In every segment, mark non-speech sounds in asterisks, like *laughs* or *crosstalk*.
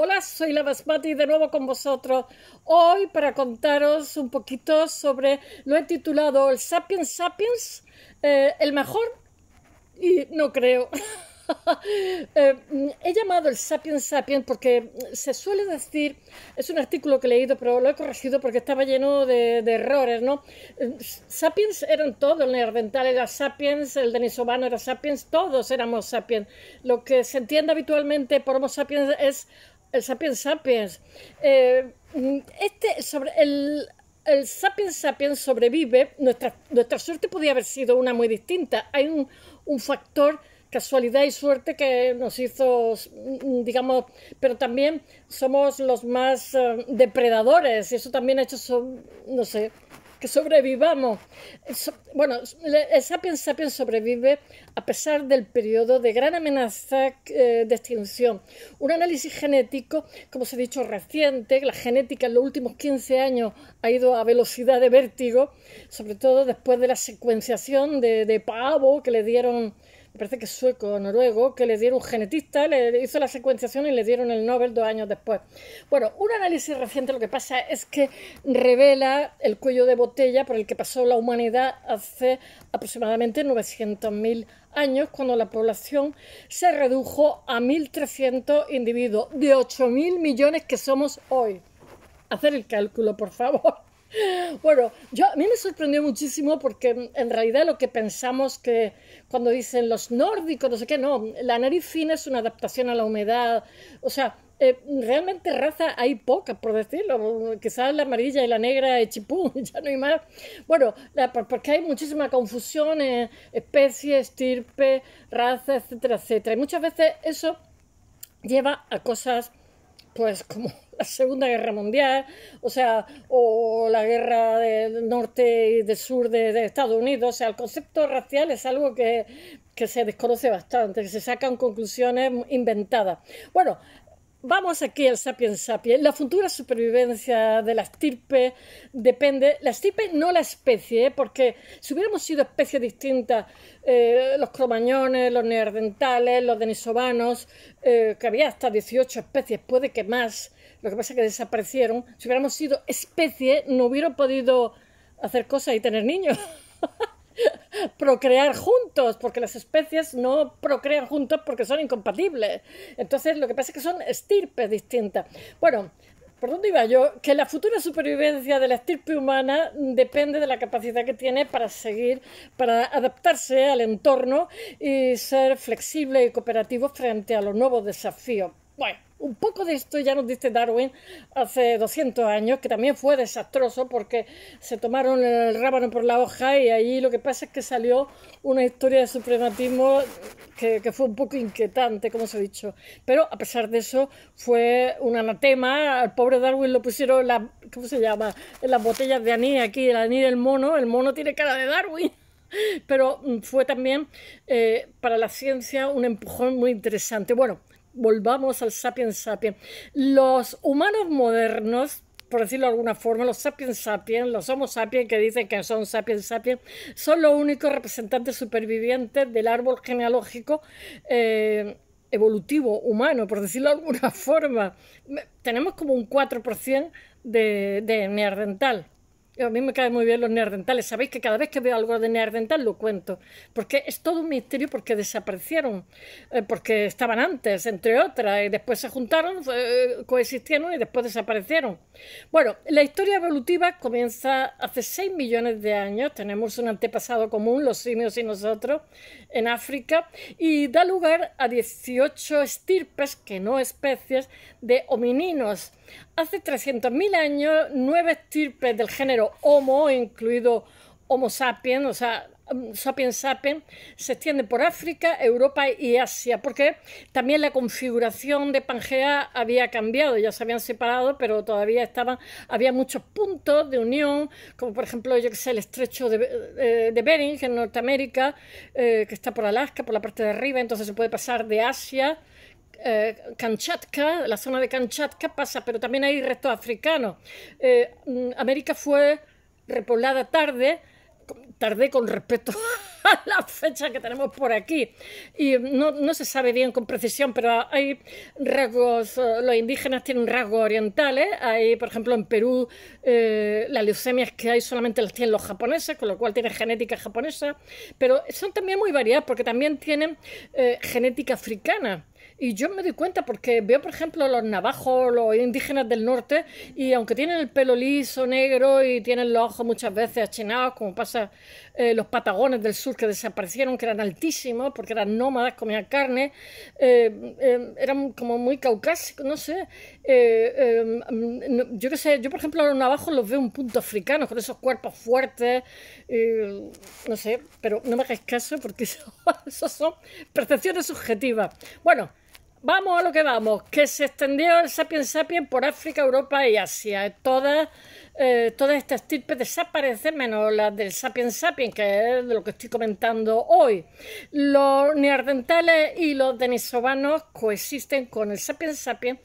Hola, soy la Basmati de nuevo con vosotros. Hoy para contaros un poquito sobre, lo he titulado El Sapiens Sapiens, eh, el mejor, y no creo. *laughs* Eh, he llamado el Sapiens Sapiens porque se suele decir, es un artículo que he leído, pero lo he corregido porque estaba lleno de, errores, ¿no? sapiens eran todos, el neandertal era Sapiens, el denisovano era Sapiens, todos éramos Sapiens. Lo que se entiende habitualmente por Homo Sapiens es el Sapiens Sapiens. Eh, este, sobre el, Sapiens Sapiens sobrevive. Nuestra, suerte podía haber sido una muy distinta. Hay un, un factor casualidad y suerte que nos hizo, mm, digamos, pero también somos los más eh, depredadores y eso también ha hecho, no sé, que sobrevivamos. Bueno, el Sapiens Sapiens sobrevive a pesar del periodo de gran amenaza eh, de extinción. Un análisis genético, como os he dicho, reciente, la genética en los últimos 15 años ha ido a velocidad de vértigo, sobre todo después de la secuenciación de, de pavo que le dieron parece que sueco noruego, que le dieron un genetista, le hizo la secuenciación y le dieron el Nobel dos años después. Bueno, un análisis reciente lo que pasa es que revela el cuello de botella por el que pasó la humanidad hace aproximadamente 900.000 años, cuando la población se redujo a 1.300 individuos de 8.000 millones que somos hoy. Hacer el cálculo, por favor. Bueno, yo, a mí me sorprendió muchísimo porque mm, en realidad lo que pensamos que cuando dicen los nórdicos, no sé qué, no, la nariz fina es una adaptación a la humedad, o sea, eh, realmente raza hay poca, por decirlo, mm, quizás la amarilla y la negra de chipú, *laughs* ya no hay más. Bueno, porque hay muchísima confusión, en eh, especie, estirpe, raza, etcétera, etcétera. Y muchas veces eso lleva a cosas pues como *laughs* la Segunda Guerra Mundial, o sea, o la guerra del norte y del sur de, Estados Unidos, o sea, el concepto racial es algo que, que se desconoce bastante, que se sacan conclusiones inventadas. Bueno, Vamos aquí al Sapiens Sapiens. La futura supervivencia de la estirpe depende. La estirpe, no la especie, ¿eh? porque si hubiéramos sido especies distintas, eh, los cromañones, los neandertales, los denisovanos, eh, que había hasta 18 especies, puede que más, lo que pasa es que desaparecieron. Si hubiéramos sido especie, no hubiera podido hacer cosas y tener niños. *laughs* *laughs* procrear juntos, porque las especies no procrean juntos porque son incompatibles. Entonces, lo que pasa es que son estirpes distintas. Bueno, ¿Por dónde iba yo? Que la futura supervivencia de la estirpe humana depende de la capacidad que tiene para seguir, para adaptarse al entorno y ser flexible y cooperativo frente a los nuevos desafíos. Bueno, un poco de esto ya nos dice Darwin hace 200 años, que también fue desastroso porque se tomaron el rábano por la hoja y ahí lo que pasa es que salió una historia de suprematismo que, fue un poco inquietante, como se ha dicho. Pero a pesar de eso, fue un anatema. Al pobre Darwin lo pusieron, en la, ¿cómo se llama? las botellas de Aní, aquí, el Aní del mono. El mono tiene cara de Darwin pero mm, fue también eh, para la ciencia un empujón muy interesante. Bueno, volvamos al sapiens sapiens. Los humanos modernos, por decirlo de alguna forma, los sapiens sapiens, los homo sapiens que dicen que son sapiens sapiens, son los únicos representantes supervivientes del árbol genealógico. Eh, evolutivo humano, por decirlo de alguna *laughs* forma. Tenemos como un 4% de, de neandertal a mí me caen muy bien los neandertales. Sabéis que cada vez que veo algo de neandertal lo cuento, porque es todo un misterio porque desaparecieron, eh, porque estaban antes, entre otras, y después se juntaron, eh, coexistieron y después desaparecieron. Bueno, la historia evolutiva comienza hace 6 millones de años, tenemos un antepasado común, los simios y nosotros, en África, y da lugar a 18 estirpes, que no especies, de homininos Hace 300.000 años, nueve estirpes del género Homo, incluido Homo sapiens, o sea, mm, sapiens sapiens, se extienden por África, Europa y Asia, porque también la configuración de Pangea había cambiado, ya se habían separado, pero todavía estaban, había muchos puntos de unión, como por ejemplo, yo que sé, el estrecho de, eh, de Bering en Norteamérica, eh, que está por Alaska, por la parte de arriba, entonces se puede pasar de Asia eh, la zona de Kamchatka pasa, pero también hay restos africanos. Eh, mm, América fue repoblada tarde, tarde con respecto *laughs* a la fecha que tenemos por aquí. Y no, se sabe bien con precisión, pero hay rasgos, eh, los indígenas tienen rasgos orientales. Hay, por ejemplo, en Perú, la las leucemias que hay solamente las tienen los japoneses, con lo cual tienen genética japonesa. Pero son también muy variadas, porque también tienen genética africana. Y yo me doy cuenta porque veo, por ejemplo, los navajos, los indígenas del norte, y aunque tienen el pelo liso, negro, y tienen los ojos muchas veces achinados, como pasa eh, los patagones del sur que desaparecieron, que eran altísimos, porque eran nómadas, comían carne, eh, eh, eran como muy caucásicos, no sé. yo qué sé, yo por ejemplo los navajos los veo un punto africano, con esos cuerpos fuertes, no sé, pero no me hagáis caso porque *laughs* esas son percepciones subjetivas. Bueno, Vamos a lo que vamos, que se extendió el Sapiens sapiens por África, Europa y Asia. Todas, eh, todas estas estirpes desaparecen, menos las del Sapiens sapiens, que es de lo que estoy comentando hoy. Los neandertales y los denisovanos coexisten con el Sapiens sapiens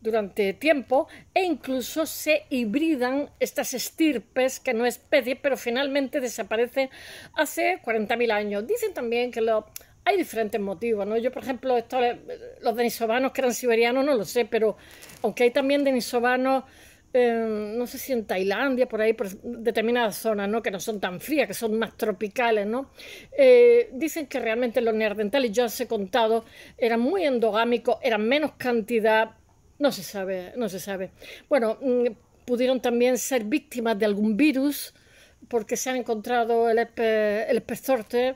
durante tiempo e incluso se hibridan estas estirpes que no es especie, pero finalmente desaparecen hace 40.000 años. Dicen también que los hay diferentes motivos, ¿no? Yo, por ejemplo, esto, eh, los denisovanos que eran siberianos, no lo sé, pero aunque hay también denisovanos, em, no sé si en Tailandia, por ahí, por determinadas zonas, ¿no? Que no son tan frías, que son más tropicales, ¿no? Eh, dicen que realmente los neandertales, yo os he contado, eran muy endogámicos, eran menos cantidad, no se sabe, no se sabe. Bueno, mm, pudieron también ser víctimas de algún virus, porque se han encontrado el, espesorte, el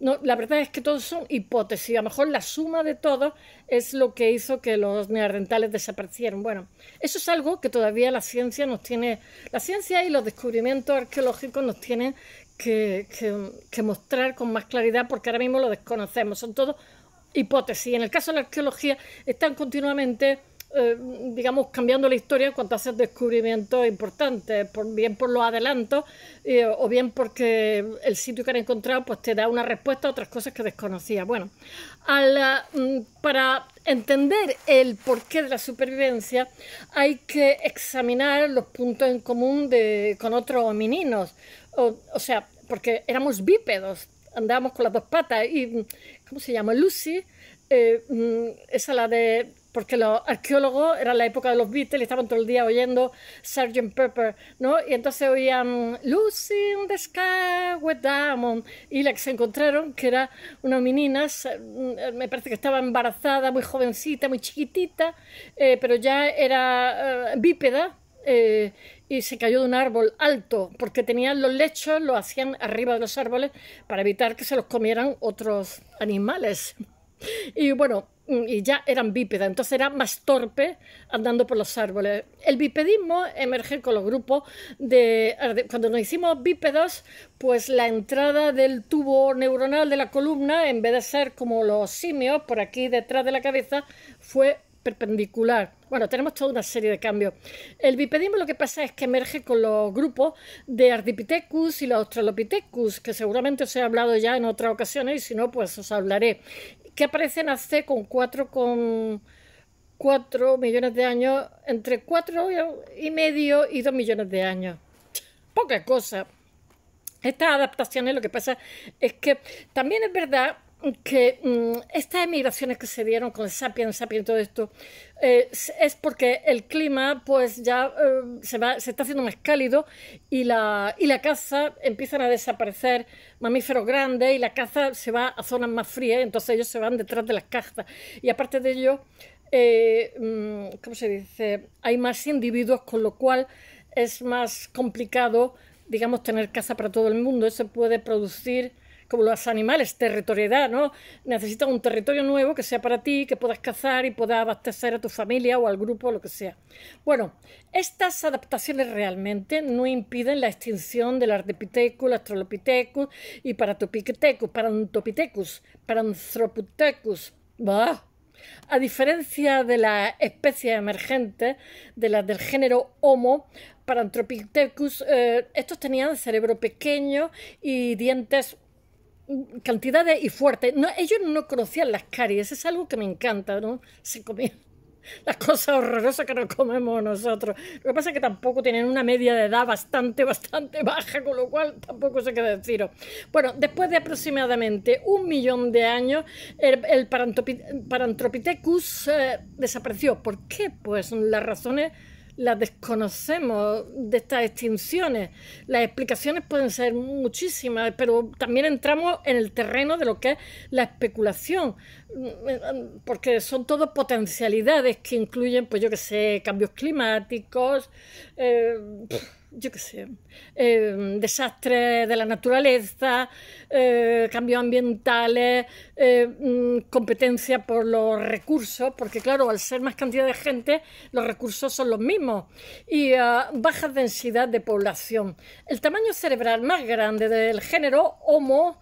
la verdad es que todos son hipótesis. A lo mejor la suma de todos es lo que hizo que los neandertales desaparecieran. Bueno, eso es algo que todavía la ciencia nos tiene. La ciencia y los descubrimientos arqueológicos nos tienen que, que, que mostrar con más claridad porque ahora mismo lo desconocemos. Son todos hipótesis. En el caso de la arqueología están continuamente eh, digamos, cambiando la historia en cuanto a hacer descubrimientos importantes, por, bien por los adelantos eh, o bien porque el sitio que han encontrado pues, te da una respuesta a otras cosas que desconocía. Bueno, ah, mm, para entender el porqué de la supervivencia hay que examinar los puntos en común de, con otros homininos, o, sea, porque éramos bípedos, andábamos con las dos patas y, mm, ¿cómo se llama? Lucy, eh, mm, esa la de porque los arqueólogos, era la época de los Beatles, estaban todo el día oyendo Sgt. Pepper, ¿no? Y entonces oían Lucy in the Sky with Diamond, y la que se encontraron, que era una menina, mm, me parece que estaba embarazada, muy jovencita, muy chiquitita, eh, pero ya era eh, bípeda, eh, y se cayó de un árbol alto, porque tenían los lechos, lo hacían arriba de los árboles para evitar que se los comieran otros animales. *laughs* Y bueno, Mm, y ya eran bípedas, entonces era más torpe andando por los árboles. El bipedismo emerge con los grupos de... Cuando nos hicimos bípedos, pues la entrada del tubo neuronal de la columna, en vez de ser como los simios, por aquí detrás de la cabeza, fue perpendicular. Bueno, tenemos toda una serie de cambios. El bipedismo lo que pasa es que emerge con los grupos de Ardipithecus y los Australopithecus, que seguramente os he hablado ya en otras ocasiones y si no, pues os hablaré que aparecen hace con 4 con 4 millones de años, entre 4 y medio y 2 millones de años. Poca cosa. Estas adaptaciones lo que pasa es que también es verdad que mm, estas emigraciones que se dieron con el Sapiens, Sapiens, todo esto, eh, es porque el clima pues ya eh, se, va, se está haciendo más cálido y la, y la caza empiezan a desaparecer mamíferos grandes y la caza se va a zonas más frías, entonces ellos se van detrás de las cazas. Y aparte de ello, eh, mm, ¿cómo se dice? Hay más individuos, con lo cual es más complicado, digamos, tener caza para todo el mundo. Eso puede producir como los animales, territoriedad, ¿no? Necesitas un territorio nuevo que sea para ti, que puedas cazar y puedas abastecer a tu familia o al grupo, lo que sea. Bueno, estas adaptaciones realmente no impiden la extinción del Ardipithecus, el Astrolopithecus y Paratopithecus, Parantopithecus, Paranthropithecus. ¡Bah! A diferencia de las especies emergentes, de las del género Homo, Paranthropithecus, eh, estos tenían cerebro pequeño y dientes cantidades y fuertes, No, ellos no conocían las caries, es algo que me encanta, ¿no? Se comían las cosas horrorosas que nos comemos nosotros. Lo que pasa es que tampoco tienen una media de edad bastante, bastante baja, con lo cual tampoco sé qué deciros. Bueno, después de aproximadamente un millón de años, el, el desapareció. ¿Por qué? Pues las razones las desconocemos de estas extinciones. Las explicaciones pueden ser muchísimas, pero también entramos en el terreno de lo que es la especulación, porque son todas potencialidades que incluyen, pues yo que sé, cambios climáticos, eh, yo qué sé, em, desastres de la naturaleza, eh, cambios ambientales, eh, mm, competencia por los recursos, porque claro, al ser más cantidad de gente, los recursos son los mismos, y eh, baja densidad de población. El tamaño cerebral más grande del género Homo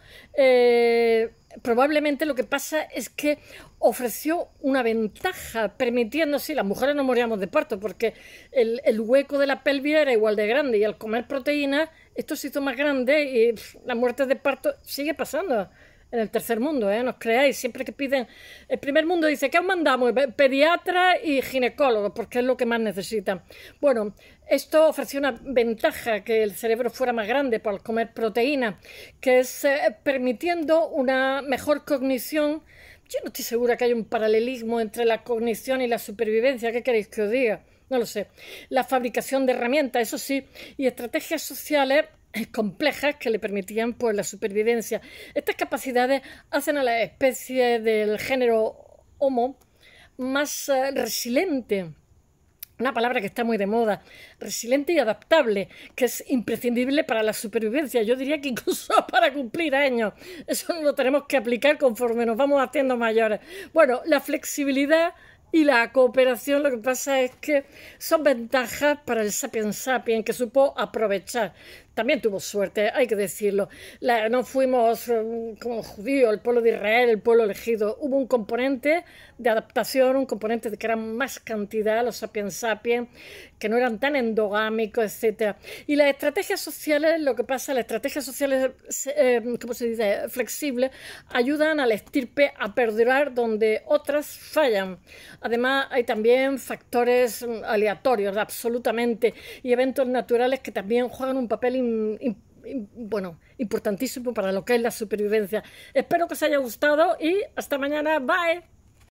probablemente lo que pasa es que ofreció una ventaja, permitiendo así, las mujeres no moríamos de parto, porque el, hueco de la pelvis era igual de grande y al comer proteínas esto se hizo más grande y la muerte de parto sigue pasando en el tercer mundo, ¿eh? Nos creáis, siempre que piden... El primer mundo dice, ¿qué os mandamos? Pediatra y ginecólogo, porque es lo que más necesitan. Bueno, esto ofrece una ventaja, que el cerebro fuera más grande por comer proteína, que es eh, permitiendo una mejor cognición. Yo no estoy segura que haya un paralelismo entre la cognición y la supervivencia, ¿qué queréis que os diga? No lo sé. La fabricación de herramientas, eso sí, y estrategias sociales complejas que le permitían pues, la supervivencia. Estas capacidades hacen a la especie del género Homo más eh, resiliente una palabra que está muy de moda, resiliente y adaptable, que es imprescindible para la supervivencia. Yo diría que incluso *laughs* para cumplir años. Eso lo tenemos que aplicar conforme nos vamos haciendo mayores. Bueno, la flexibilidad y la cooperación lo que pasa es que son ventajas para el sapiens sapiens que supo aprovechar también tuvo suerte, hay que decirlo. no fuimos mm, como judíos, el pueblo de Israel, el pueblo elegido. Hubo un componente de adaptación, un componente de que eran más cantidad, los sapiens sapiens, que no eran tan endogámicos, etc. Y las estrategias sociales, lo que pasa, las estrategias sociales, eh, ¿cómo se dice?, flexibles, ayudan al estirpe a perdurar donde otras fallan. Además, hay también factores mm, aleatorios, absolutamente, y eventos naturales que también juegan un papel bueno, importantísimo para lo que es la supervivencia. Espero que os haya gustado y hasta mañana. Bye.